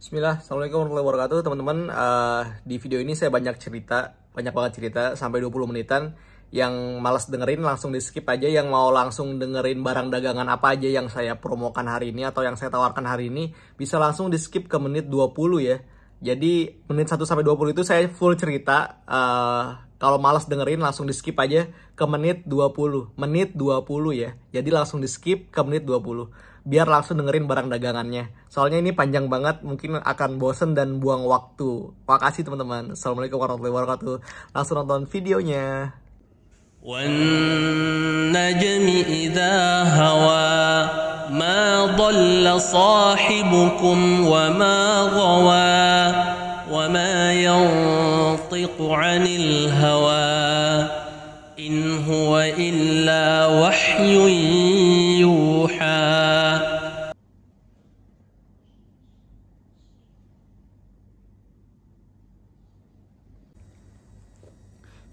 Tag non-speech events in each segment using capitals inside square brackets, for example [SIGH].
Bismillah, Assalamualaikum warahmatullahi wabarakatuh teman-teman uh, Di video ini saya banyak cerita, banyak banget cerita sampai 20 menitan Yang malas dengerin langsung di skip aja Yang mau langsung dengerin barang dagangan apa aja yang saya promokan hari ini Atau yang saya tawarkan hari ini Bisa langsung di skip ke menit 20 ya Jadi menit 1 sampai 20 itu saya full cerita uh, kalau malas dengerin langsung di skip aja ke menit 20. Menit 20 ya. Jadi langsung di skip ke menit 20 biar langsung dengerin barang dagangannya. Soalnya ini panjang banget, mungkin akan bosen dan buang waktu. Makasih teman-teman. Assalamualaikum warahmatullahi wabarakatuh. Langsung nonton videonya. والنجم إذا هوى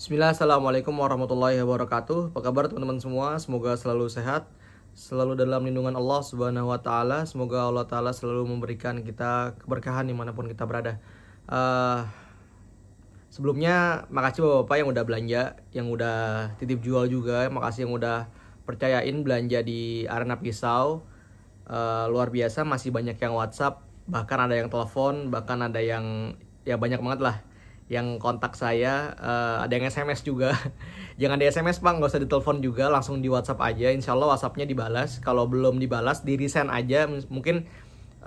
Bismillah, Assalamualaikum warahmatullahi wabarakatuh Apa kabar teman-teman semua? Semoga selalu sehat Selalu dalam lindungan Allah subhanahu wa ta'ala Semoga Allah ta'ala selalu memberikan kita keberkahan dimanapun kita berada uh, Sebelumnya, makasih bapak-bapak yang udah belanja Yang udah titip jual juga Makasih yang udah percayain belanja di arena pisau uh, Luar biasa, masih banyak yang whatsapp Bahkan ada yang telepon, bahkan ada yang Ya banyak banget lah yang kontak saya uh, ada yang SMS juga [LAUGHS] jangan di SMS bang nggak usah ditelepon juga langsung di WhatsApp aja Insya Allah WhatsAppnya dibalas kalau belum dibalas di resend aja mungkin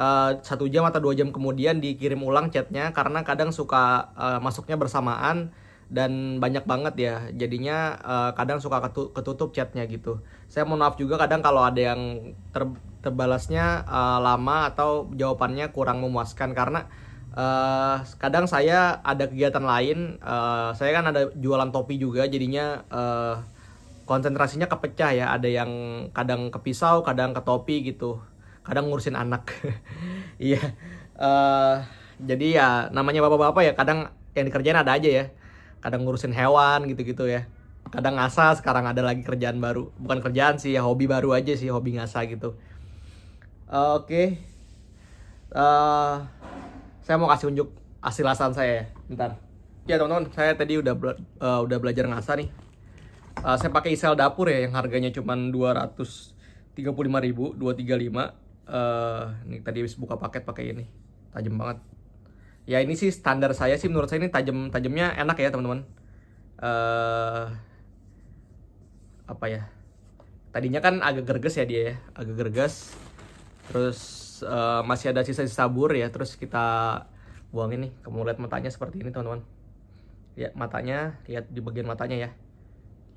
eh, satu jam atau dua jam kemudian dikirim ulang chatnya karena kadang suka uh, masuknya bersamaan dan banyak banget ya jadinya uh, kadang suka ketutup chatnya gitu saya mohon maaf juga kadang kalau ada yang ter terbalasnya uh, lama atau jawabannya kurang memuaskan karena Uh, kadang saya ada kegiatan lain, uh, saya kan ada jualan topi juga, jadinya uh, konsentrasinya kepecah ya. Ada yang kadang ke pisau, kadang ke topi gitu, kadang ngurusin anak. [LAUGHS] Iya, yeah. uh, jadi ya namanya bapak-bapak ya kadang yang dikerjain ada aja ya. Kadang ngurusin hewan gitu-gitu ya. Kadang ngasah, sekarang ada lagi kerjaan baru. Bukan kerjaan sih, ya hobi baru aja sih, hobi ngasah gitu. Uh, Oke. Okay. Uh, saya mau kasih unjuk hasil asilasan saya ya. Bentar. Ya teman-teman, saya tadi udah bela uh, udah belajar ngasah nih. Uh, saya pakai isel dapur ya yang harganya cuma 235.000, 235. Uh, ini tadi habis buka paket pakai ini. Tajam banget. Ya ini sih standar saya sih menurut saya ini tajam tajamnya enak ya, teman-teman. Uh, apa ya? Tadinya kan agak gerges ya dia ya, agak gerges. Terus uh, masih ada sisa-sisa sabur ya terus kita buang ini kamu lihat matanya seperti ini teman-teman ya matanya lihat di bagian matanya ya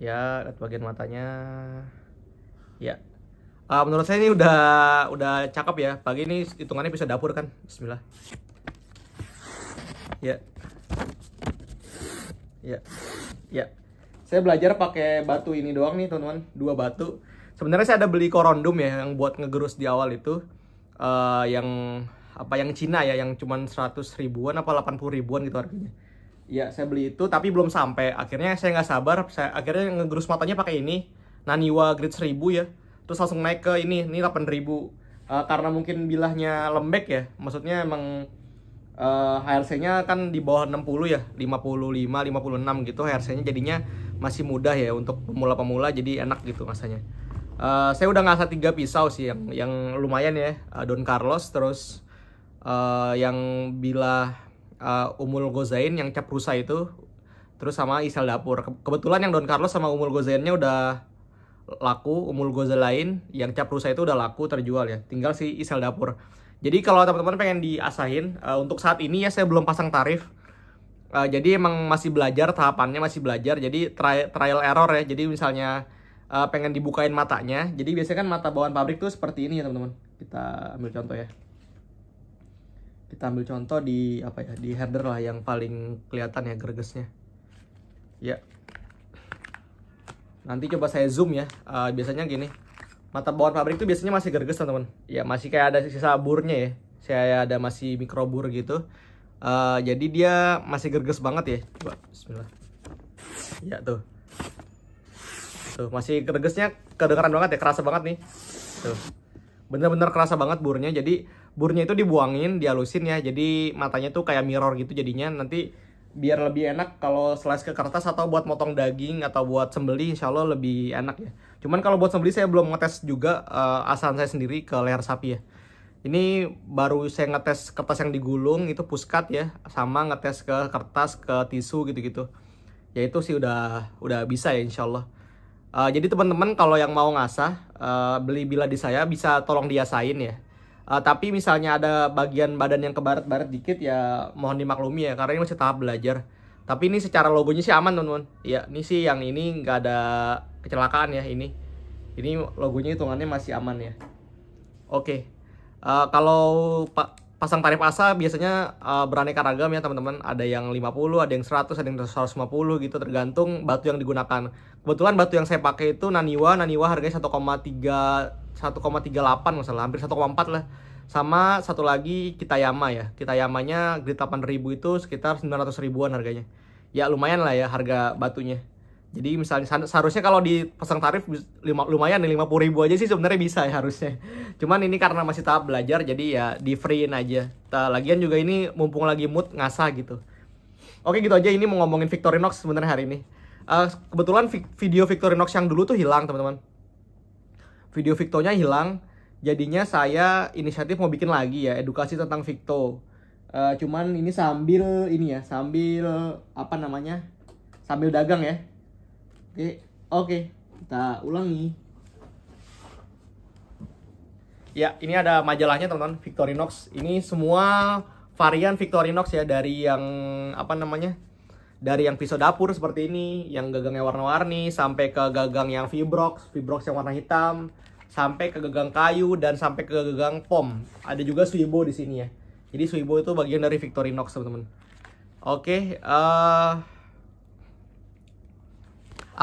ya lihat bagian matanya ya uh, menurut saya ini udah udah cakep ya pagi ini hitungannya bisa dapur kan Bismillah ya ya ya saya belajar pakai batu ini doang nih teman-teman dua batu sebenarnya saya ada beli korondum ya yang buat ngegerus di awal itu uh, yang apa yang Cina ya yang cuman 100 ribuan apa 80 ribuan gitu harganya ya saya beli itu tapi belum sampai akhirnya saya nggak sabar saya akhirnya ngegerus matanya pakai ini Naniwa grade 1000 ya terus langsung naik ke ini ini 8000 uh, eh, karena mungkin bilahnya lembek ya maksudnya emang uh, eh, HRC-nya kan di bawah 60 ya, 55, 56 gitu HRC-nya jadinya masih mudah ya untuk pemula-pemula jadi enak gitu rasanya. Uh, saya udah ngasah tiga pisau sih yang yang lumayan ya uh, Don Carlos terus uh, yang bila uh, Umul Gozain yang cap rusa itu terus sama Isel Dapur Ke kebetulan yang Don Carlos sama Umul Gozainnya udah laku Umul Goza lain yang cap rusa itu udah laku terjual ya tinggal si Isel Dapur jadi kalau teman-teman pengen diasahin uh, untuk saat ini ya saya belum pasang tarif uh, jadi emang masih belajar tahapannya masih belajar jadi tri trial error ya jadi misalnya uh, pengen dibukain matanya. Jadi biasanya kan mata bawaan pabrik tuh seperti ini ya teman-teman. Kita ambil contoh ya. Kita ambil contoh di apa ya di header lah yang paling kelihatan ya gergesnya. Ya. Nanti coba saya zoom ya. Uh, biasanya gini. Mata bawaan pabrik tuh biasanya masih gerges teman-teman. Ya masih kayak ada sisa burnya ya. Saya ada masih mikrobur gitu. Uh, jadi dia masih gerges banget ya. Coba bismillah. Ya tuh. Tuh, masih gregesnya kedengeran banget ya, kerasa banget nih. Tuh. Bener-bener kerasa banget burnya. Jadi burnya itu dibuangin, dihalusin ya. Jadi matanya tuh kayak mirror gitu jadinya. Nanti biar lebih enak kalau slice ke kertas atau buat motong daging atau buat sembeli insya Allah lebih enak ya cuman kalau buat sembeli saya belum ngetes juga uh, asahan saya sendiri ke leher sapi ya ini baru saya ngetes kertas yang digulung itu puskat ya sama ngetes ke kertas ke tisu gitu-gitu ya itu sih udah udah bisa ya insya Allah Uh, jadi teman-teman kalau yang mau ngasah uh, beli bila di saya bisa tolong diasain ya. Uh, tapi misalnya ada bagian badan yang ke barat dikit ya mohon dimaklumi ya karena ini masih tahap belajar. Tapi ini secara logonya sih aman teman-teman. Ya ini sih yang ini nggak ada kecelakaan ya ini. Ini logonya hitungannya masih aman ya. Oke. Okay. Uh, kalau Pak pasang tarif asa biasanya uh, beraneka ragam ya teman-teman. Ada yang 50, ada yang 100, ada yang 150 gitu tergantung batu yang digunakan. Kebetulan batu yang saya pakai itu Naniwa, Naniwa harganya 1,3 1,38 masalah, hampir 1,4 lah. Sama satu lagi kita yama ya. Kitayamanya grade 8000 itu sekitar 900 ribuan harganya. Ya lumayan lah ya harga batunya. Jadi misalnya seharusnya kalau di pasang tarif lumayan nih 50 ribu aja sih sebenarnya bisa ya harusnya. Cuman ini karena masih tahap belajar jadi ya di freein aja. Lagian juga ini mumpung lagi mood ngasah gitu. Oke gitu aja ini mau ngomongin Victorinox sebenarnya hari ini. Uh, kebetulan video Victorinox yang dulu tuh hilang teman-teman. Video Victonya hilang. Jadinya saya inisiatif mau bikin lagi ya edukasi tentang Victo. Uh, cuman ini sambil ini ya sambil apa namanya sambil dagang ya Oke, oke, kita ulangi. Ya, ini ada majalahnya teman-teman, Victorinox. Ini semua varian Victorinox ya dari yang apa namanya? Dari yang pisau dapur seperti ini, yang gagangnya warna-warni sampai ke gagang yang Fibrox, Fibrox yang warna hitam, sampai ke gagang kayu dan sampai ke gagang pom. Ada juga Suibo di sini ya. Jadi Suibo itu bagian dari Victorinox, teman-teman. Oke, eh uh,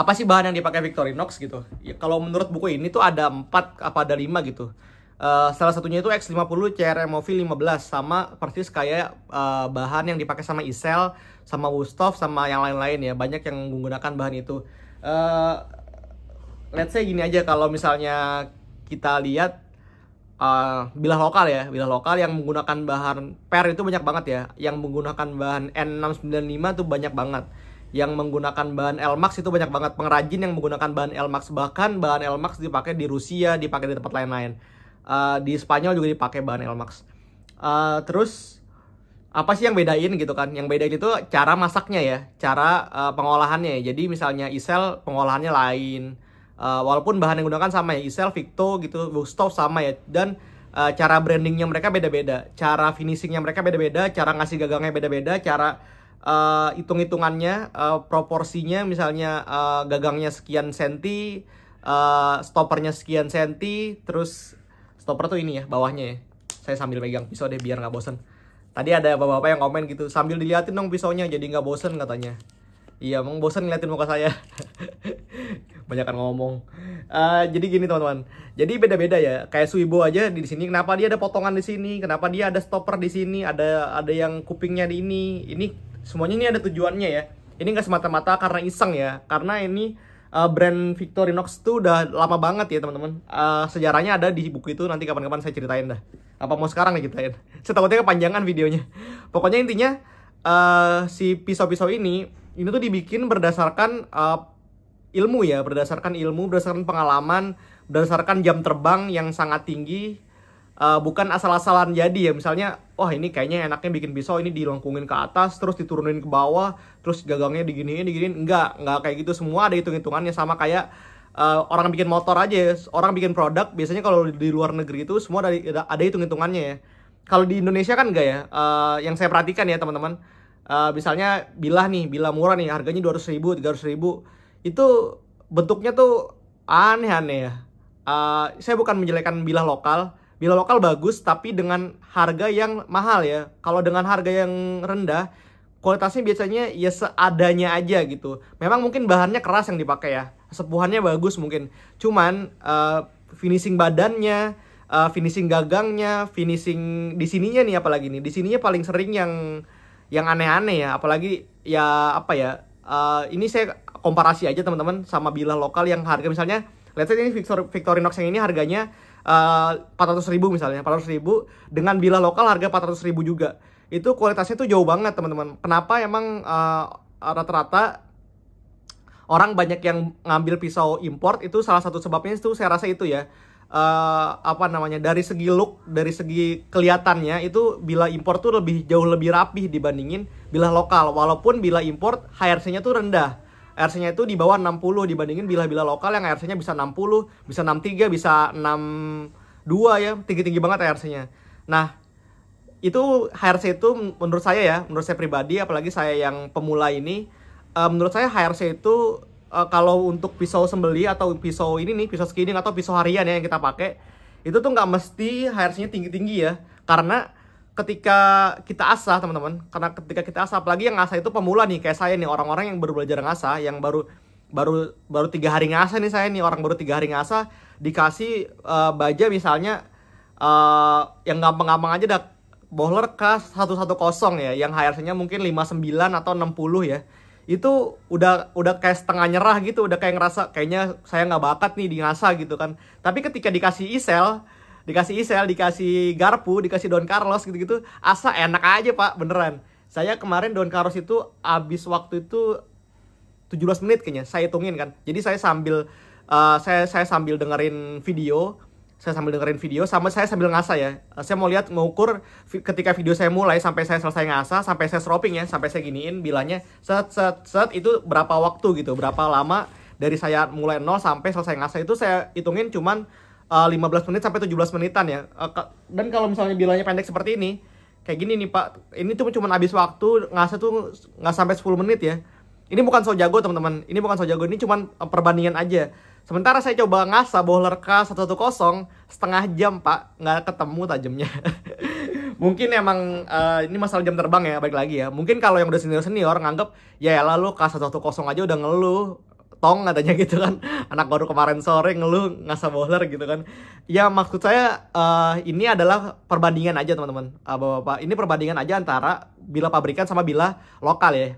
apa sih bahan yang dipakai Victorinox gitu ya, kalau menurut buku ini tuh ada empat apa ada lima gitu Uh, salah satunya itu X50 CRMOV 15 sama persis kayak uh, bahan yang dipakai sama Isel, sama Wusthof, sama yang lain-lain ya. Banyak yang menggunakan bahan itu. Uh, let's say gini aja kalau misalnya kita lihat uh, bilah lokal ya, bilah lokal yang menggunakan bahan per itu banyak banget ya. Yang menggunakan bahan N695 tuh banyak banget yang menggunakan bahan Elmax itu banyak banget pengrajin yang menggunakan bahan Elmax bahkan bahan Elmax dipakai di Rusia dipakai di tempat lain-lain uh, di Spanyol juga dipakai bahan Elmax uh, eh, terus apa sih yang bedain gitu kan yang bedain itu cara masaknya ya cara uh, pengolahannya jadi misalnya Isel pengolahannya lain uh, walaupun bahan yang digunakan sama ya Isel Victo gitu Gustav sama ya dan uh, cara brandingnya mereka beda-beda cara finishingnya mereka beda-beda cara ngasih gagangnya beda-beda cara uh, hitung-hitungannya, uh, proporsinya misalnya uh, gagangnya sekian senti, uh, stoppernya sekian senti, terus stopper tuh ini ya bawahnya ya. Saya sambil megang pisau deh biar nggak bosen. Tadi ada bapak-bapak yang komen gitu, sambil diliatin dong pisaunya jadi nggak bosen katanya. Iya, emang bosen ngeliatin muka saya. [LAUGHS] Banyak kan ngomong. Uh, jadi gini teman-teman. Jadi beda-beda ya. Kayak Suibo aja di sini kenapa dia ada potongan di sini, kenapa dia ada stopper di sini, ada ada yang kupingnya di ini. Ini semuanya ini ada tujuannya ya ini nggak semata-mata karena iseng ya karena ini uh, brand Victorinox itu udah lama banget ya teman-teman uh, sejarahnya ada di buku itu nanti kapan-kapan saya ceritain dah apa mau sekarang nih ceritain [LAUGHS] saya takutnya kepanjangan videonya pokoknya intinya uh, si pisau-pisau ini ini tuh dibikin berdasarkan uh, ilmu ya berdasarkan ilmu berdasarkan pengalaman berdasarkan jam terbang yang sangat tinggi uh, bukan asal-asalan jadi ya misalnya wah ini kayaknya enaknya bikin pisau ini dilengkungin ke atas terus diturunin ke bawah terus gagangnya diginiin diginiin enggak enggak kayak gitu semua ada hitung-hitungannya sama kayak uh, orang bikin motor aja ya. orang bikin produk biasanya kalau di luar negeri itu semua ada ada hitung-hitungannya ya kalau di Indonesia kan enggak ya uh, yang saya perhatikan ya teman-teman uh, misalnya bilah nih bilah murah nih harganya dua ratus ribu 300 ribu itu bentuknya tuh aneh-aneh ya uh, saya bukan menjelekan bilah lokal Bila lokal bagus tapi dengan harga yang mahal ya. Kalau dengan harga yang rendah, kualitasnya biasanya ya seadanya aja gitu. Memang mungkin bahannya keras yang dipakai ya. Sepuhannya bagus mungkin. Cuman uh, finishing badannya, uh, finishing gagangnya, finishing di sininya nih apalagi nih. Di sininya paling sering yang yang aneh-aneh ya. Apalagi ya apa ya? Uh, ini saya komparasi aja teman-teman sama bila lokal yang harga misalnya let's say ini Victor, Victorinox yang ini harganya 400 eh, ribu misalnya 400 ribu dengan bila lokal harga 400 ribu juga itu kualitasnya tuh jauh banget teman-teman kenapa emang eh, rata-rata uh, orang banyak yang ngambil pisau import itu salah satu sebabnya itu saya rasa itu ya uh, apa namanya dari segi look dari segi kelihatannya itu bila import tuh lebih jauh lebih rapih dibandingin bila lokal walaupun bila import HRC-nya tuh rendah RC-nya itu di bawah 60 dibandingin bila-bila lokal yang RC-nya bisa 60, bisa 63, bisa 62 ya, tinggi-tinggi banget RC-nya. Nah, itu HRC itu menurut saya ya, menurut saya pribadi apalagi saya yang pemula ini, eh, menurut saya HRC itu eh, kalau untuk pisau sembeli atau pisau ini nih, pisau skinning atau pisau harian ya yang kita pakai, itu tuh nggak mesti HRC-nya tinggi-tinggi ya, karena ketika kita asah teman-teman karena ketika kita asah apalagi yang ngasah itu pemula nih kayak saya nih orang-orang yang baru belajar ngasah yang baru baru baru tiga hari ngasah nih saya nih orang baru tiga hari ngasah dikasih uh, baja misalnya uh, yang gampang-gampang aja dah bowler kas kosong ya yang HRC-nya mungkin 59 atau 60 ya itu udah udah kayak setengah nyerah gitu udah kayak ngerasa kayaknya saya nggak bakat nih di ngasah gitu kan tapi ketika dikasih isel dikasih Isel, dikasih Garpu, dikasih Don Carlos gitu-gitu. Asa enak aja pak, beneran. Saya kemarin Don Carlos itu abis waktu itu 17 menit kayaknya, saya hitungin kan. Jadi saya sambil uh, saya saya sambil dengerin video, saya sambil dengerin video sama saya sambil ngasah ya. Saya mau lihat mau ukur ketika video saya mulai sampai saya selesai ngasah, sampai saya stropping ya, sampai saya giniin bilangnya set set set itu berapa waktu gitu, berapa lama dari saya mulai nol sampai selesai ngasah itu saya hitungin cuman uh, eh, 15 menit sampai 17 menitan ya. Eh, dan kalau misalnya bilangnya pendek seperti ini, kayak gini nih Pak. Ini tuh cuma habis waktu ngasih tuh nggak sampai 10 menit ya. Ini bukan so jago teman-teman. Ini bukan so jago, ini cuma eh, perbandingan aja. Sementara saya coba ngasah bowler K 110 setengah jam Pak, nggak ketemu tajamnya. [LAUGHS] Mungkin emang uh, ini masalah jam terbang ya, baik lagi ya. Mungkin kalau yang udah senior-senior nganggep, ya lalu K 110 aja udah ngeluh, tong katanya gitu kan anak baru kemarin sore ngeluh ngasah bowler gitu kan ya maksud saya uh, ini adalah perbandingan aja teman-teman uh, bapak-bapak ini perbandingan aja antara bila pabrikan sama bila lokal ya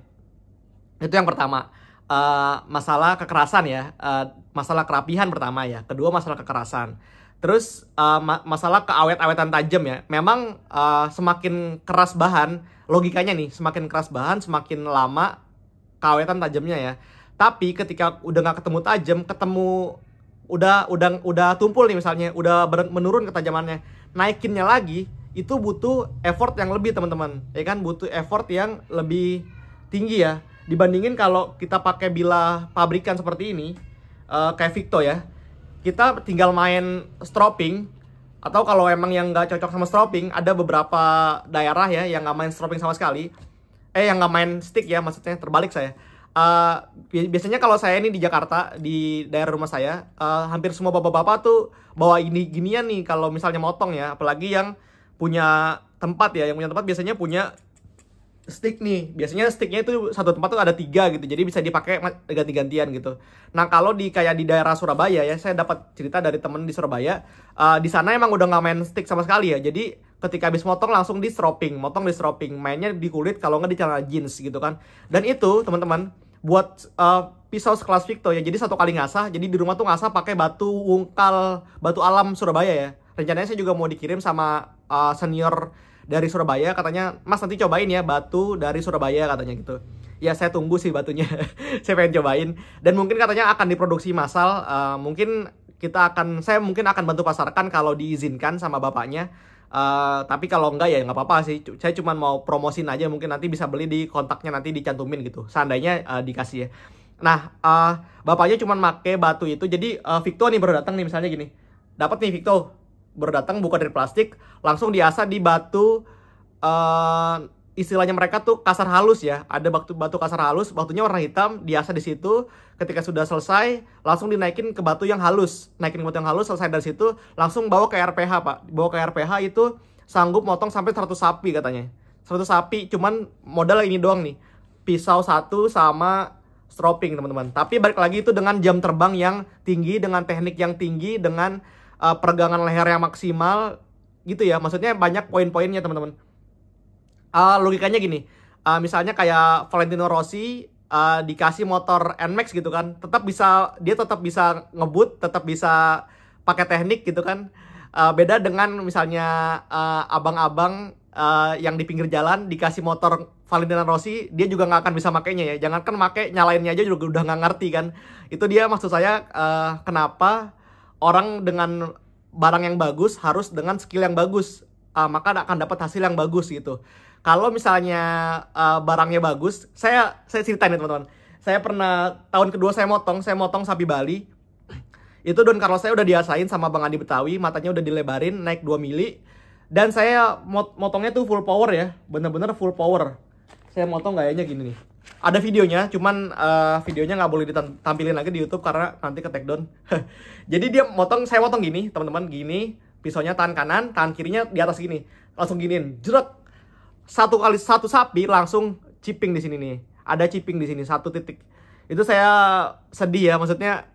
itu yang pertama uh, masalah kekerasan ya uh, masalah kerapihan pertama ya kedua masalah kekerasan terus uh, ma masalah keawet-awetan tajam ya memang uh, semakin keras bahan logikanya nih semakin keras bahan semakin lama keawetan tajamnya ya tapi ketika udah nggak ketemu tajam ketemu udah udah udah tumpul nih misalnya udah menurun ketajamannya naikinnya lagi itu butuh effort yang lebih teman-teman ya kan butuh effort yang lebih tinggi ya dibandingin kalau kita pakai bila pabrikan seperti ini uh, kayak Victo ya kita tinggal main stropping atau kalau emang yang nggak cocok sama stropping ada beberapa daerah ya yang nggak main stropping sama sekali eh yang nggak main stick ya maksudnya terbalik saya uh, biasanya kalau saya ini di Jakarta di daerah rumah saya uh, hampir semua bapak-bapak tuh bawa ini ginian nih kalau misalnya motong ya apalagi yang punya tempat ya yang punya tempat biasanya punya stick nih biasanya sticknya itu satu tempat tuh ada tiga gitu jadi bisa dipakai ganti-gantian gitu nah kalau di kayak di daerah Surabaya ya saya dapat cerita dari temen di Surabaya uh, di sana emang udah nggak main stick sama sekali ya jadi ketika habis motong langsung di stropping motong di stropping mainnya di kulit kalau nggak di celana jeans gitu kan dan itu teman-teman buat uh, pisau sekelas Victo ya jadi satu kali ngasah jadi di rumah tuh ngasah pakai batu wungkal batu alam Surabaya ya rencananya saya juga mau dikirim sama uh, senior dari Surabaya katanya mas nanti cobain ya batu dari Surabaya katanya gitu ya saya tunggu sih batunya [LAUGHS] saya pengen cobain dan mungkin katanya akan diproduksi massal uh, mungkin kita akan saya mungkin akan bantu pasarkan kalau diizinkan sama bapaknya Uh, tapi kalau enggak ya nggak apa-apa sih. Saya cuma mau promosin aja mungkin nanti bisa beli di kontaknya nanti dicantumin gitu. Seandainya uh, dikasih ya. Nah, uh, bapaknya cuma make batu itu. Jadi uh, Victor nih baru datang nih misalnya gini. Dapat nih Victor baru datang buka dari plastik, langsung diasah di batu uh, istilahnya mereka tuh kasar halus ya. Ada batu batu kasar halus, batunya warna hitam, biasa di situ. Ketika sudah selesai, langsung dinaikin ke batu yang halus. Naikin ke batu yang halus, selesai dari situ, langsung bawa ke RPH, Pak. Bawa ke RPH itu sanggup motong sampai 100 sapi katanya. 100 sapi, cuman modal ini doang nih. Pisau satu sama stropping, teman-teman. Tapi balik lagi itu dengan jam terbang yang tinggi, dengan teknik yang tinggi, dengan uh, peregangan leher yang maksimal gitu ya. Maksudnya banyak poin-poinnya, teman-teman uh, logikanya gini uh, misalnya kayak Valentino Rossi uh, dikasih motor Nmax gitu kan tetap bisa dia tetap bisa ngebut tetap bisa pakai teknik gitu kan uh, beda dengan misalnya abang-abang uh, uh, yang di pinggir jalan dikasih motor Valentino Rossi dia juga nggak akan bisa makainya ya jangan kan make nyalainnya aja juga udah nggak ngerti kan itu dia maksud saya uh, kenapa orang dengan barang yang bagus harus dengan skill yang bagus uh, maka akan dapat hasil yang bagus gitu kalau misalnya uh, barangnya bagus saya saya cerita nih teman-teman saya pernah tahun kedua saya motong saya motong sapi Bali itu Don Carlos saya udah diasain sama Bang Adi Betawi matanya udah dilebarin naik 2 mili dan saya mot motongnya tuh full power ya bener-bener full power saya motong gayanya gini nih ada videonya cuman uh, videonya nggak boleh ditampilin lagi di YouTube karena nanti ke take down [LAUGHS] jadi dia motong saya motong gini teman-teman gini pisaunya tangan kanan tangan kirinya di atas gini langsung giniin jerat, satu kali satu sapi langsung chipping di sini nih. Ada chipping di sini satu titik. Itu saya sedih ya, maksudnya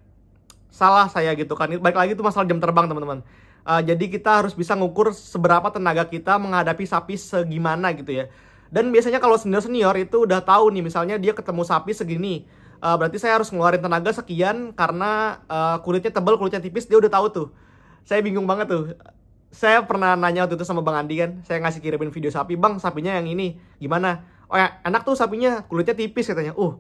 salah saya gitu kan. Baik lagi itu masalah jam terbang, teman-teman. Uh, jadi kita harus bisa ngukur seberapa tenaga kita menghadapi sapi segimana gitu ya. Dan biasanya kalau senior-senior itu udah tahu nih misalnya dia ketemu sapi segini. Uh, berarti saya harus ngeluarin tenaga sekian karena uh, kulitnya tebal, kulitnya tipis, dia udah tahu tuh. Saya bingung banget tuh saya pernah nanya waktu itu sama Bang Andi kan, saya ngasih kirimin video sapi, Bang sapinya yang ini gimana? Oh ya, enak tuh sapinya, kulitnya tipis katanya. Uh,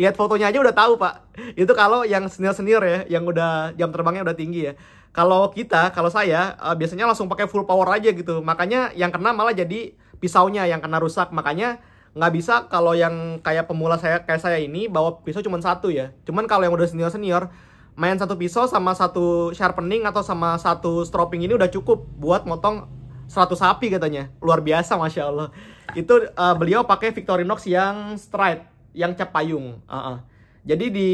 lihat fotonya aja udah tahu pak. Itu kalau yang senior senior ya, yang udah jam terbangnya udah tinggi ya. Kalau kita, kalau saya uh, biasanya langsung pakai full power aja gitu. Makanya yang kena malah jadi pisaunya yang kena rusak. Makanya nggak bisa kalau yang kayak pemula saya kayak saya ini bawa pisau cuma satu ya. Cuman kalau yang udah senior senior main satu pisau sama satu sharpening atau sama satu stropping ini udah cukup buat motong 100 sapi katanya luar biasa masya allah itu uh, beliau pakai Victorinox yang straight yang cap payung uh -uh. jadi di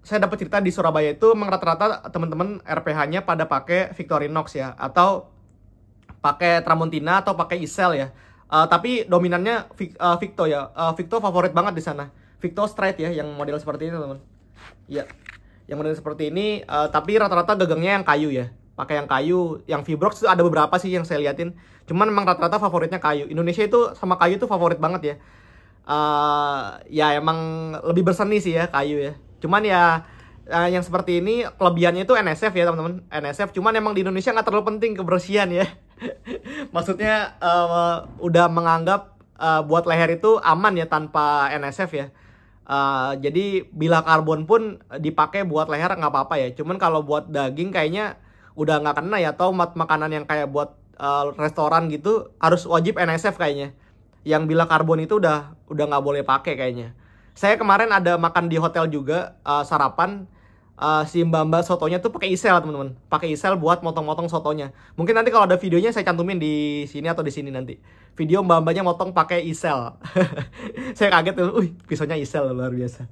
saya dapat cerita di Surabaya itu rata-rata teman-teman RPH-nya pada pakai Victorinox ya atau pakai Tramontina atau pakai Isel ya. Uh, tapi dominannya Vic, uh, Victo ya. Uh, Victo favorit banget di sana. Victo straight ya yang model seperti ini teman-teman. Ya. Yeah yang model seperti ini uh, tapi rata-rata gagangnya yang kayu ya pakai yang kayu yang fibrox itu ada beberapa sih yang saya liatin cuman emang rata-rata favoritnya kayu Indonesia itu sama kayu itu favorit banget ya uh, ya emang lebih berseni sih ya kayu ya cuman ya uh, yang seperti ini kelebihannya itu NSF ya teman-teman NSF cuman emang di Indonesia nggak terlalu penting kebersihan ya [LAUGHS] maksudnya uh, udah menganggap uh, buat leher itu aman ya tanpa NSF ya Uh, jadi bila karbon pun dipakai buat leher nggak apa-apa ya. Cuman kalau buat daging kayaknya udah nggak kena ya. Atau mat makanan yang kayak buat uh, restoran gitu harus wajib NSF kayaknya. Yang bila karbon itu udah udah nggak boleh pakai kayaknya. Saya kemarin ada makan di hotel juga uh, sarapan uh, si mbak mbak sotonya tuh pakai isel teman-teman pakai isel buat motong-motong sotonya mungkin nanti kalau ada videonya saya cantumin di sini atau di sini nanti video mbak mbaknya motong pakai isel [LAUGHS] saya kaget tuh uh pisaunya isel luar biasa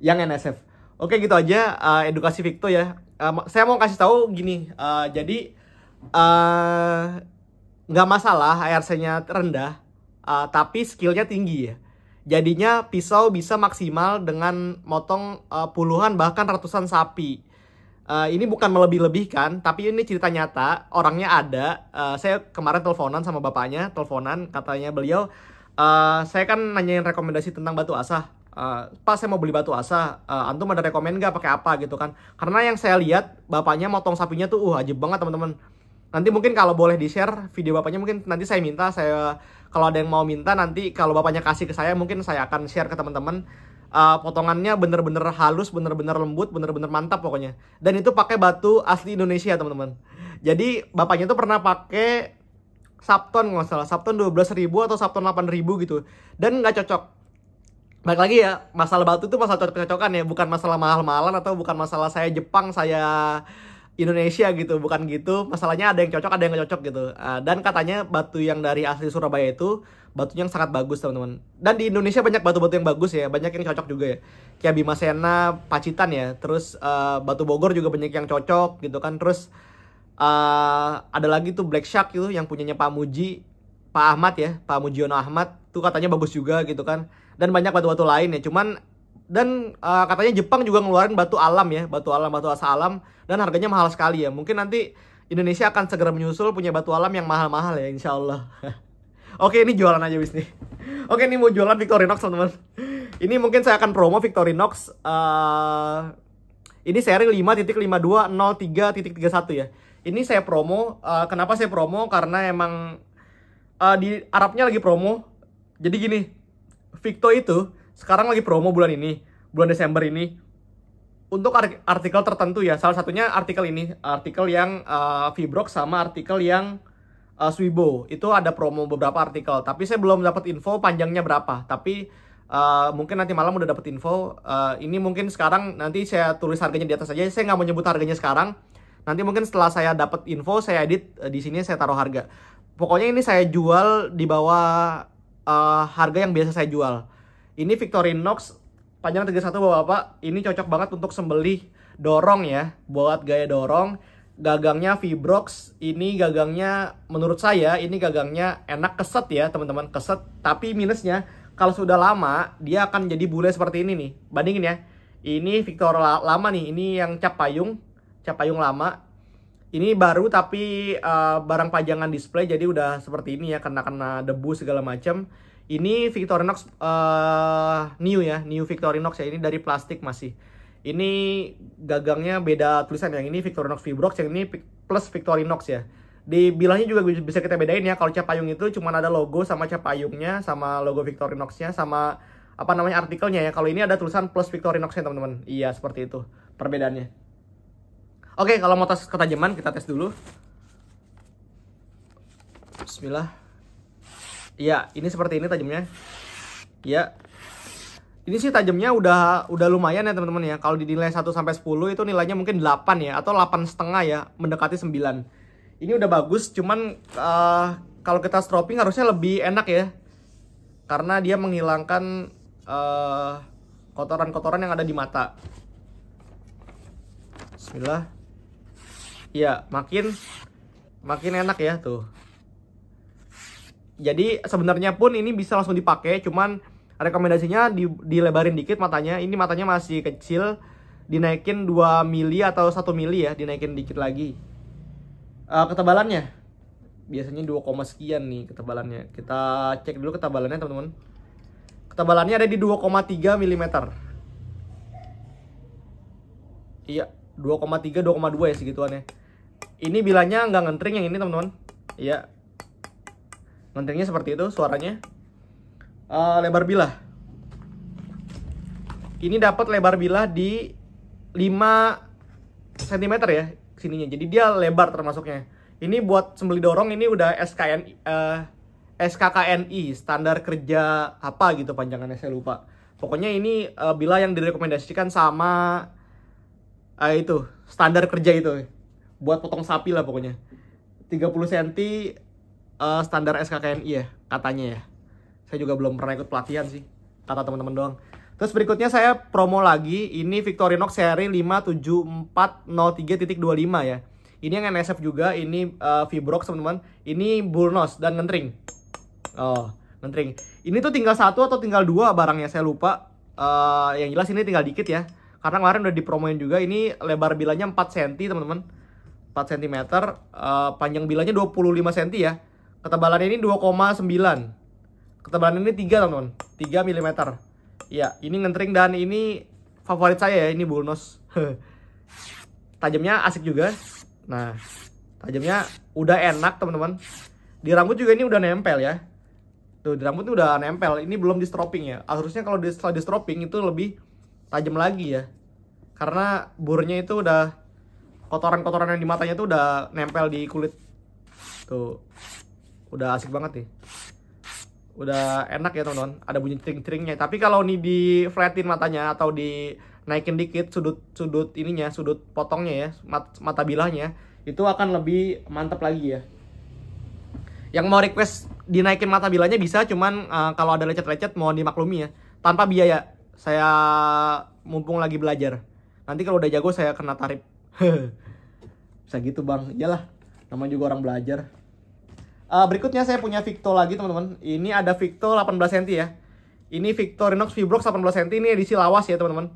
yang NSF oke gitu aja uh, edukasi Victo ya uh, saya mau kasih tahu gini uh, jadi nggak uh, masalah arc rendah uh, tapi skillnya tinggi ya Jadinya pisau bisa maksimal dengan motong uh, puluhan bahkan ratusan sapi. Uh, ini bukan melebih-lebihkan, tapi ini cerita nyata. Orangnya ada. Uh, saya kemarin teleponan sama bapaknya, teleponan katanya beliau. Uh, saya kan nanyain rekomendasi tentang batu asah. Uh, pas saya mau beli batu asah, uh, antum ada rekomend nggak pakai apa gitu kan? Karena yang saya lihat bapaknya motong sapinya tuh uh ajib banget teman-teman. Nanti mungkin kalau boleh di share video bapaknya mungkin nanti saya minta saya kalau ada yang mau minta nanti kalau bapaknya kasih ke saya mungkin saya akan share ke teman-teman uh, potongannya bener-bener halus, bener-bener lembut, bener-bener mantap pokoknya. Dan itu pakai batu asli Indonesia teman-teman. Jadi bapaknya itu pernah pakai Sabton nggak salah, Sabton 12.000 atau Sabton 8.000 gitu. Dan nggak cocok. baik lagi ya, masalah batu itu masalah cocok-cocokan ya, bukan masalah mahal-mahalan atau bukan masalah saya Jepang, saya Indonesia gitu bukan gitu masalahnya ada yang cocok ada yang gak cocok gitu uh, dan katanya batu yang dari asli Surabaya itu batunya yang sangat bagus teman-teman dan di Indonesia banyak batu-batu yang bagus ya banyak yang cocok juga ya kayak Bima Sena Pacitan ya terus uh, batu Bogor juga banyak yang cocok gitu kan terus uh, ada lagi tuh Black Shark itu yang punyanya Pak Muji Pak Ahmad ya Pak Mujiono Ahmad tuh katanya bagus juga gitu kan dan banyak batu-batu lain ya cuman dan uh, katanya Jepang juga ngeluarin batu alam ya batu alam batu asal alam dan harganya mahal sekali ya. Mungkin nanti Indonesia akan segera menyusul punya batu alam yang mahal-mahal ya insya Allah. [LAUGHS] Oke ini jualan aja bisnis. [LAUGHS] Oke ini mau jualan Victorinox teman-teman. [LAUGHS] Ini mungkin saya akan promo Victorinox. Uh, eh, ini seri 5.5203.31 ya. Ini saya promo. Uh, kenapa saya promo? Karena emang uh, di Arabnya lagi promo. Jadi gini, Victo itu sekarang lagi promo bulan ini, bulan Desember ini untuk artikel tertentu ya. Salah satunya artikel ini, artikel yang uh, Vibrox sama artikel yang uh, Swibo. Itu ada promo beberapa artikel, tapi saya belum dapat info panjangnya berapa. Tapi uh, mungkin nanti malam udah dapat info. Uh, ini mungkin sekarang nanti saya tulis harganya di atas aja. Saya nggak mau nyebut harganya sekarang. Nanti mungkin setelah saya dapat info, saya edit uh, di sini saya taruh harga. Pokoknya ini saya jual di bawah uh, harga yang biasa saya jual. Ini Victorinox panjang 31 bapak-bapak ini cocok banget untuk sembelih dorong ya buat gaya dorong gagangnya Vibrox ini gagangnya menurut saya ini gagangnya enak keset ya teman-teman keset tapi minusnya kalau sudah lama dia akan jadi bule seperti ini nih bandingin ya ini Victor lama nih ini yang cap payung cap payung lama ini baru tapi uh, barang pajangan display jadi udah seperti ini ya karena kena debu segala macam ini Victorinox uh, new ya, new Victorinox ya. Ini dari plastik masih. Ini gagangnya beda tulisan yang ini Victorinox Vibrox yang ini plus Victorinox ya. Di bilangnya juga bisa kita bedain ya. Kalau cap payung itu cuma ada logo sama cap payungnya, sama logo Victorinoxnya, sama apa namanya artikelnya ya. Kalau ini ada tulisan plus Victorinox ya teman-teman. Iya seperti itu perbedaannya. Oke, kalau mau tes ketajaman kita tes dulu. Bismillah. Iya, ini seperti ini tajamnya. Iya. Ini sih tajamnya udah udah lumayan ya teman-teman ya. Kalau dinilai 1 sampai 10 itu nilainya mungkin 8 ya atau 8 setengah ya, mendekati 9. Ini udah bagus, cuman uh, kalau kita stropping harusnya lebih enak ya. Karena dia menghilangkan eh, kotoran-kotoran uh, yang ada di mata. Bismillah. Iya, makin makin enak ya tuh. Jadi sebenarnya pun ini bisa langsung dipakai, cuman rekomendasinya di, dilebarin dikit matanya. Ini matanya masih kecil, dinaikin 2 mili atau 1 mili ya, dinaikin dikit lagi. Uh, ketebalannya biasanya 2, sekian nih ketebalannya. Kita cek dulu ketebalannya, teman-teman. Ketebalannya ada di 2,3 mm. Iya, 2,3 2,2 ya segituannya. Ini bilanya nggak ngentring yang ini, teman-teman. Iya, Lentingnya seperti itu suaranya. Uh, lebar bilah. Ini dapat lebar bilah di 5 cm ya sininya. Jadi dia lebar termasuknya. Ini buat sembeli dorong ini udah SKN uh, eh, SKKNI standar kerja apa gitu panjangannya saya lupa. Pokoknya ini uh, eh, bila yang direkomendasikan sama uh, itu standar kerja itu buat potong sapi lah pokoknya. 30 cm uh, standar SKKNI ya katanya ya. Saya juga belum pernah ikut pelatihan sih, kata teman-teman doang. Terus berikutnya saya promo lagi, ini Victorinox seri 57403.25 ya. Ini yang NSF juga, ini uh, eh, Vibrox teman-teman. Ini Bulnos dan ngentring. Oh, ngentring. Ini tuh tinggal satu atau tinggal dua barangnya, saya lupa. Uh, yang jelas ini tinggal dikit ya. Karena kemarin udah dipromoin juga, ini lebar bilanya 4 cm teman-teman. 4 cm, uh, panjang bilanya 25 cm ya. Ketebalan ini 2,9. Ketebalan ini 3, teman-teman. 3 mm. Ya, ini ngentring dan ini favorit saya ya, ini bulnos. [LAUGHS] tajamnya asik juga. Nah, tajamnya udah enak, teman-teman. Di rambut juga ini udah nempel ya. Tuh, di rambut ini udah nempel. Ini belum di stropping ya. Harusnya kalau di, setelah di stropping itu lebih tajam lagi ya. Karena burnya itu udah kotoran-kotoran yang di matanya itu udah nempel di kulit. Tuh udah asik banget nih udah enak ya teman-teman ada bunyi tring-tringnya. tapi kalau ini di flatin matanya atau di naikin dikit sudut sudut ininya sudut potongnya ya mat, mata bilahnya itu akan lebih mantap lagi ya yang mau request dinaikin mata bilahnya bisa cuman uh, kalau ada lecet-lecet mohon dimaklumi ya tanpa biaya saya mumpung lagi belajar nanti kalau udah jago saya kena tarif [LAUGHS] bisa gitu bang iyalah nama juga orang belajar Uh, berikutnya saya punya Victo lagi teman-teman. Ini ada Victo 18 cm ya. Ini Victo Renox Vibrox 18 cm ini edisi lawas ya teman-teman.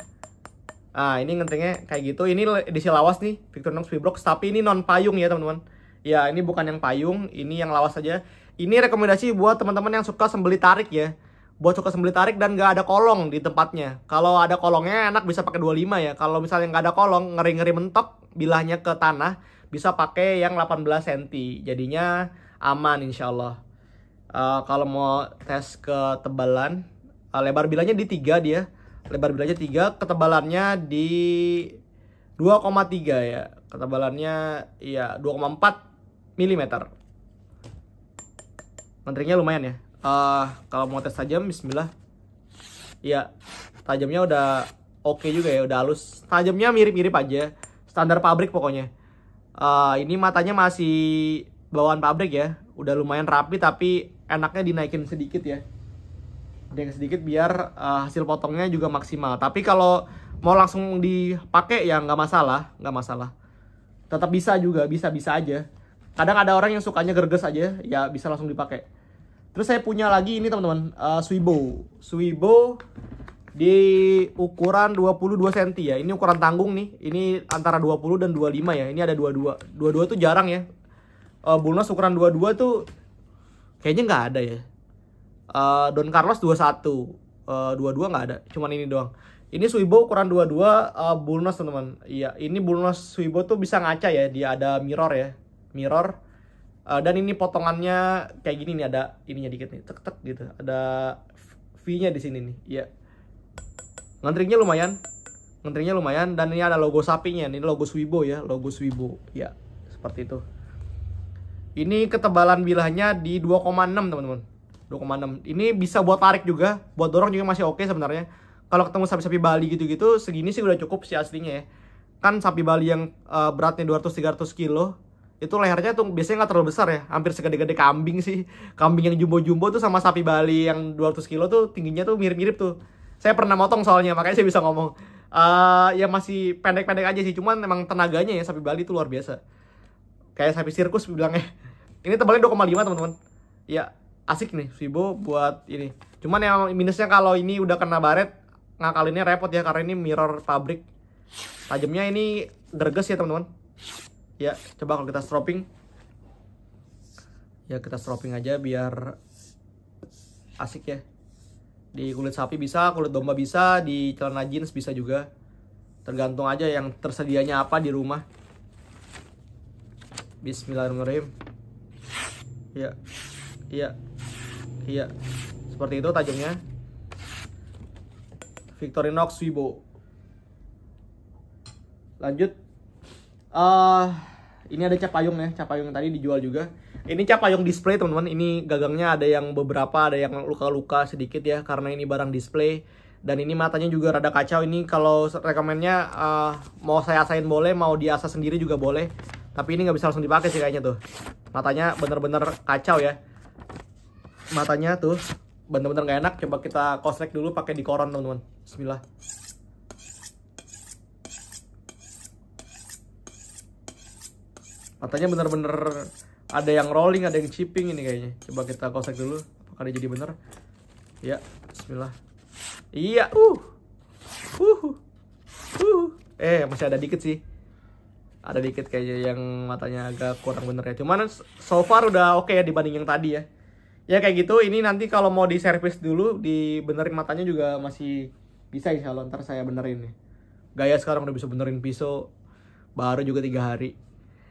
Ah ini ngentengnya kayak gitu. Ini edisi lawas nih Victo Renox Fibrox tapi ini non payung ya teman-teman. Ya ini bukan yang payung, ini yang lawas aja Ini rekomendasi buat teman-teman yang suka sembeli tarik ya. Buat suka sembeli tarik dan gak ada kolong di tempatnya. Kalau ada kolongnya enak bisa pakai 25 ya. Kalau misalnya gak ada kolong ngeri-ngeri mentok bilahnya ke tanah bisa pakai yang 18 cm. Jadinya aman insya Allah uh, eh, kalau mau tes ketebalan uh, lebar bilangnya di 3 dia lebar bilangnya 3 ketebalannya di 2,3 ya ketebalannya ya 2,4 mm menterinya lumayan ya uh, kalau mau tes tajam bismillah ya tajamnya udah oke okay juga ya udah halus tajamnya mirip-mirip aja standar pabrik pokoknya uh, ini matanya masih bawaan pabrik ya udah lumayan rapi tapi enaknya dinaikin sedikit ya yang sedikit biar uh, hasil potongnya juga maksimal tapi kalau mau langsung dipakai ya nggak masalah nggak masalah tetap bisa juga bisa bisa aja kadang ada orang yang sukanya gerges aja ya bisa langsung dipakai terus saya punya lagi ini teman-teman uh, Swibo Swibo di ukuran 22 cm ya ini ukuran tanggung nih ini antara 20 dan 25 ya ini ada 22 22 tuh jarang ya uh, eh, Bulnos ukuran 22 tuh kayaknya nggak ada ya. Uh, Don Carlos 21, uh, 22 nggak ada, cuman ini doang. Ini Suibo ukuran 22 uh, eh, Bulnos teman-teman. Iya, ini Bulnos Suibo tuh bisa ngaca ya, dia ada mirror ya. Mirror. Uh, dan ini potongannya kayak gini nih ada ininya dikit nih, tek tek gitu. Ada V-nya di sini nih. Iya. Ngantrinya lumayan. Ngantrinya lumayan dan ini ada logo sapinya. Ini logo Swibo ya, logo Swibo. Ya, seperti itu. Ini ketebalan bilahnya di 2,6 teman-teman. 2,6. Ini bisa buat tarik juga, buat dorong juga masih oke okay sebenarnya. Kalau ketemu sapi-sapi Bali gitu-gitu, segini sih udah cukup sih aslinya ya. Kan sapi Bali yang uh, beratnya 200-300 kilo, itu lehernya tuh biasanya nggak terlalu besar ya hampir segede-gede kambing sih kambing yang jumbo-jumbo tuh sama sapi Bali yang 200 kilo tuh tingginya tuh mirip-mirip tuh saya pernah motong soalnya makanya saya bisa ngomong uh, ya masih pendek-pendek aja sih cuman emang tenaganya ya sapi Bali itu luar biasa kayak sapi sirkus bilangnya ini tebalnya 2,5 teman-teman. Ya, asik nih Sibo buat ini. Cuman yang minusnya kalau ini udah kena baret ngakalinnya repot ya karena ini mirror pabrik. Tajamnya ini derges ya teman-teman. Ya, coba kalau kita stropping. Ya, kita stropping aja biar asik ya. Di kulit sapi bisa, kulit domba bisa, di celana jeans bisa juga. Tergantung aja yang tersedianya apa di rumah. Bismillahirrahmanirrahim iya iya iya seperti itu tajamnya Victorinox Wibo lanjut uh, ini ada cap payung ya cap payung yang tadi dijual juga ini cap payung display teman-teman ini gagangnya ada yang beberapa ada yang luka-luka sedikit ya karena ini barang display dan ini matanya juga rada kacau ini kalau rekomennya uh, mau saya asain boleh mau diasah sendiri juga boleh tapi ini nggak bisa langsung dipakai sih kayaknya tuh matanya bener-bener kacau ya matanya tuh bener-bener nggak enak coba kita koslek dulu pakai di koran teman-teman Bismillah matanya bener-bener ada yang rolling ada yang chipping ini kayaknya coba kita koslek dulu apakah dia jadi bener ya Bismillah iya uh uh uh eh masih ada dikit sih ada dikit kayaknya yang matanya agak kurang bener ya cuman so far udah oke okay ya dibanding yang tadi ya ya kayak gitu ini nanti kalau mau di servis dulu dibenerin matanya juga masih bisa ya. kalau ntar saya benerin nih gaya sekarang udah bisa benerin pisau baru juga tiga hari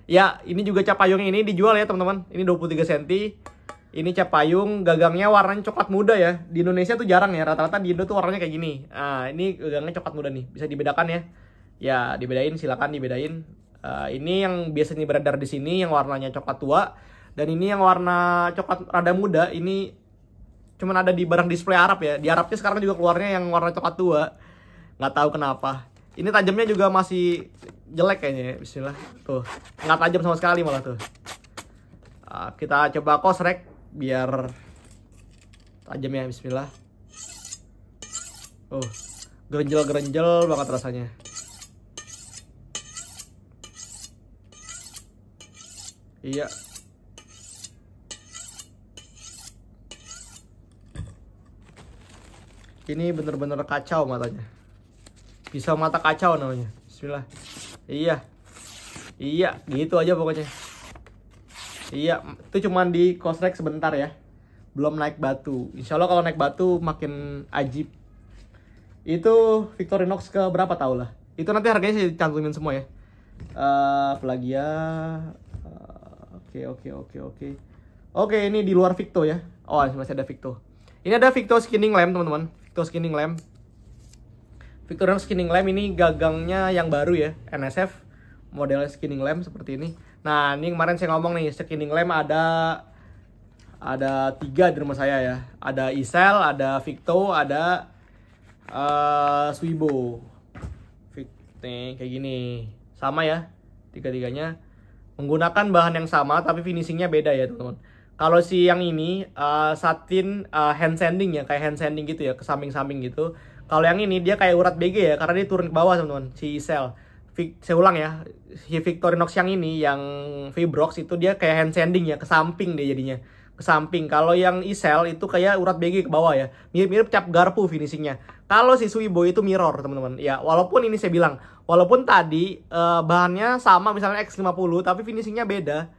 ya ini juga cap payung ini dijual ya teman-teman ini 23 cm ini cap payung gagangnya warnanya coklat muda ya di Indonesia tuh jarang ya rata-rata di Indo tuh warnanya kayak gini nah ini gagangnya coklat muda nih bisa dibedakan ya ya dibedain silakan dibedain Uh, ini yang biasanya beredar di sini yang warnanya coklat tua dan ini yang warna coklat rada muda ini cuman ada di barang display Arab ya di Arabnya sekarang juga keluarnya yang warna coklat tua nggak tahu kenapa ini tajamnya juga masih jelek kayaknya ya. Bismillah tuh nggak tajam sama sekali malah tuh uh, kita coba kosrek biar tajam ya Bismillah oh uh, gerenjel gerenjel banget rasanya Iya. Ini bener-bener kacau matanya. bisa mata kacau namanya. Bismillah. Iya. Iya, gitu aja pokoknya. Iya, itu cuman di kosrek sebentar ya. Belum naik batu. Insya Allah kalau naik batu makin ajib. Itu Victorinox ke berapa tau lah. Itu nanti harganya saya cantumin semua ya. Uh, ya Oke, oke, oke, oke. Oke, ini di luar Victo ya. Oh, masih ada Victo. Ini ada Victo Skinning Lamp, teman-teman. Victo Skinning Lamp. Victo Skinning Lamp ini gagangnya yang baru ya, NSF. model Skinning Lamp seperti ini. Nah, ini kemarin saya ngomong nih, Skinning Lamp ada ada tiga di rumah saya ya. Ada Isel, ada Victo, ada uh, Swibo. Victo kayak gini. Sama ya, tiga-tiganya Menggunakan bahan yang sama tapi finishingnya beda ya teman-teman. Kalau si yang ini uh, satin uh, hand sanding ya, kayak hand sanding gitu ya, ke samping-samping gitu. Kalau yang ini dia kayak urat BG ya, karena dia turun ke bawah teman-teman, si sel. saya ulang ya, si Victorinox yang ini, yang Fibrox itu dia kayak hand sanding ya, ke samping dia jadinya ke samping. Kalau yang Isel itu kayak urat BG ke bawah ya. Mirip-mirip cap garpu finishingnya. Kalau si Suibo itu mirror, teman-teman. Ya, walaupun ini saya bilang, walaupun tadi uh, bahannya sama misalnya X50, tapi finishingnya beda.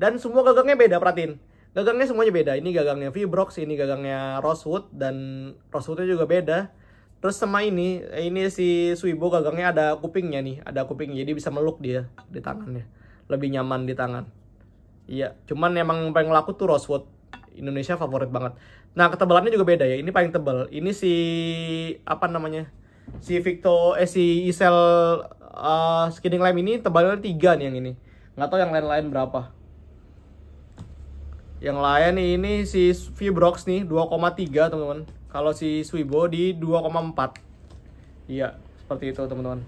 Dan semua gagangnya beda, perhatiin. Gagangnya semuanya beda. Ini gagangnya Vibrox, ini gagangnya Rosewood dan Rosewoodnya juga beda. Terus sama ini, ini si Suibo gagangnya ada kupingnya nih, ada kuping jadi bisa meluk dia di tangannya. Lebih nyaman di tangan. Iya, cuman emang paling laku tuh rosewood. Indonesia favorit banget. Nah, ketebalannya juga beda ya. Ini paling tebal. Ini si apa namanya? Si Victor eh si Isel uh, Skinning Lime ini tebalnya 3 nih yang ini. Nggak tahu yang lain-lain berapa. Yang lain ini si Vibrox nih 2,3, teman-teman. Kalau si Swibo di 2,4. Iya, seperti itu, teman-teman.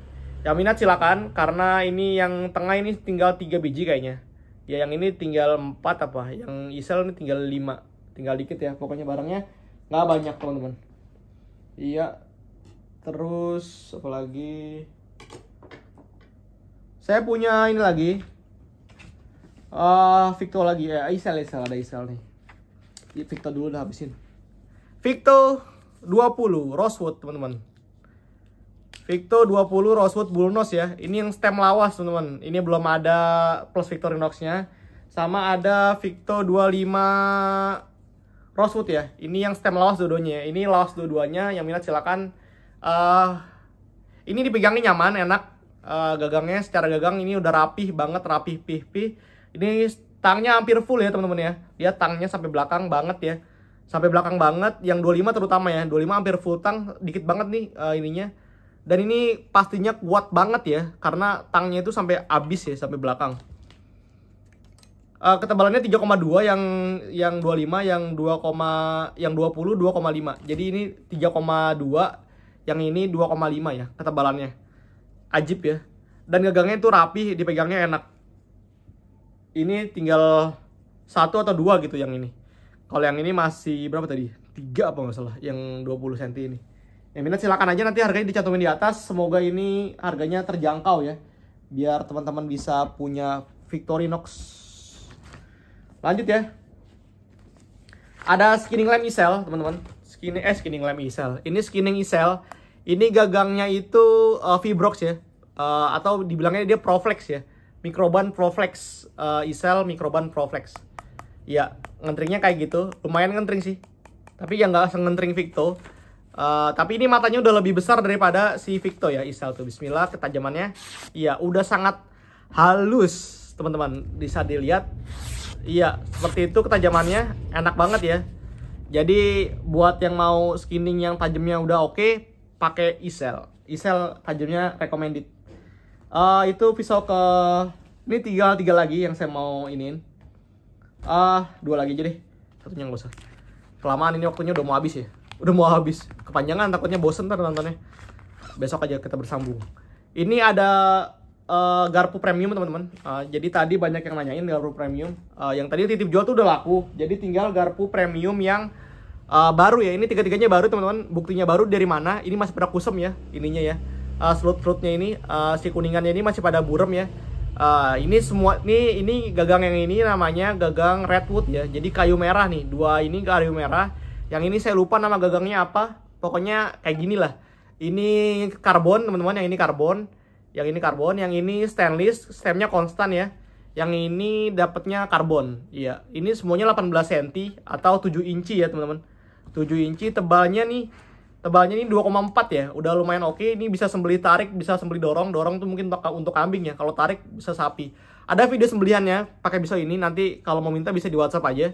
Yang minat silakan karena ini yang tengah ini tinggal 3 biji kayaknya ya yang ini tinggal 4 apa yang isel ini tinggal 5 tinggal dikit ya pokoknya barangnya nggak banyak teman-teman iya terus apalagi saya punya ini lagi uh, eh, Victo lagi ya isel isel ada isel nih iya, Victo dulu udah habisin Victo 20 Rosewood teman-teman Victo 20 Rosewood Bulnos ya. Ini yang stem lawas teman-teman. Ini belum ada plus Victorinox-nya. Sama ada Victo 25 Rosewood ya. Ini yang stem lawas dua-duanya. Ini lawas dua-duanya. Yang minat silakan. Uh, ini dipegangnya nyaman, enak. Uh, gagangnya secara gagang ini udah rapih banget, rapih pih-pih. Ini tangnya hampir full ya teman-teman ya. Dia tangnya sampai belakang banget ya. Sampai belakang banget. Yang 25 terutama ya. 25 hampir full tang. Dikit banget nih uh, ininya dan ini pastinya kuat banget ya karena tangnya itu sampai habis ya sampai belakang. Uh, ketebalannya 3,2 yang yang 25 yang 2, yang 20 2,5. Jadi ini 3,2 yang ini 2,5 ya ketebalannya. Ajib ya. Dan gagangnya itu rapi, dipegangnya enak. Ini tinggal satu atau dua gitu yang ini. Kalau yang ini masih berapa tadi? Tiga apa nggak salah? Yang 20 cm ini yang minat silahkan aja nanti harganya dicantumin di atas semoga ini harganya terjangkau ya biar teman-teman bisa punya Victorinox lanjut ya ada skinning lamp isel teman-teman skinning eh skinning lamp isel ini skinning isel ini gagangnya itu uh, eh, Vibrox ya uh, atau dibilangnya dia Proflex ya mikroban Proflex uh, isel mikroban Proflex ya ngenteringnya kayak gitu lumayan ngentering sih tapi yang nggak ngentering Victo Uh, tapi ini matanya udah lebih besar daripada si Victo ya Isel tuh Bismillah ketajamannya Iya udah sangat halus teman-teman bisa dilihat Iya seperti itu ketajamannya enak banget ya Jadi buat yang mau skinning yang tajamnya udah oke okay, pakai Isel Isel tajamnya recommended uh, Itu pisau ke ini tiga tiga lagi yang saya mau iniin Ah uh, dua lagi jadi satunya nggak usah kelamaan ini waktunya udah mau habis ya udah mau habis kepanjangan takutnya bosen ntar nontonnya besok aja kita bersambung ini ada uh, garpu premium teman-teman uh, jadi tadi banyak yang nanyain garpu premium uh, yang tadi titip jual tuh udah laku jadi tinggal garpu premium yang uh, baru ya ini tiga-tiganya baru teman-teman buktinya baru dari mana ini masih pada kusem ya ininya ya uh, slot-slotnya ini uh, si kuningannya ini masih pada burem ya uh, ini semua ini ini gagang yang ini namanya gagang redwood ya jadi kayu merah nih dua ini kayu merah yang ini saya lupa nama gagangnya apa. Pokoknya kayak gini lah. Ini karbon teman-teman, yang ini karbon. Yang ini karbon, yang ini stainless, stemnya konstan ya. Yang ini dapatnya karbon. Iya, ini semuanya 18 cm atau 7 inci ya teman-teman. 7 inci tebalnya nih tebalnya ini 2,4 ya udah lumayan oke ini bisa sembeli tarik bisa sembeli dorong dorong tuh mungkin untuk kambing ya kalau tarik bisa sapi ada video sembelihannya pakai pisau ini nanti kalau mau minta bisa di WhatsApp aja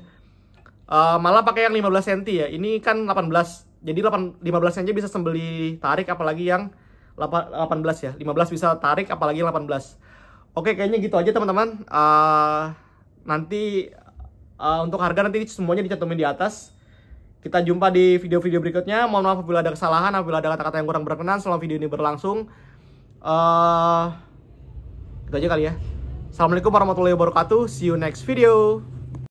Uh, malah pakai yang 15 cm ya. Ini kan 18. Jadi 8, 15 cm bisa sembeli tarik apalagi yang 8, 18 ya. 15 bisa tarik apalagi yang 18. Oke, kayaknya gitu aja teman-teman. Uh, nanti uh, untuk harga nanti semuanya dicantumin di atas. Kita jumpa di video-video berikutnya. Mohon maaf apabila ada kesalahan, apabila ada kata-kata yang kurang berkenan selama video ini berlangsung. Uh, itu aja kali ya. Assalamualaikum warahmatullahi wabarakatuh. See you next video.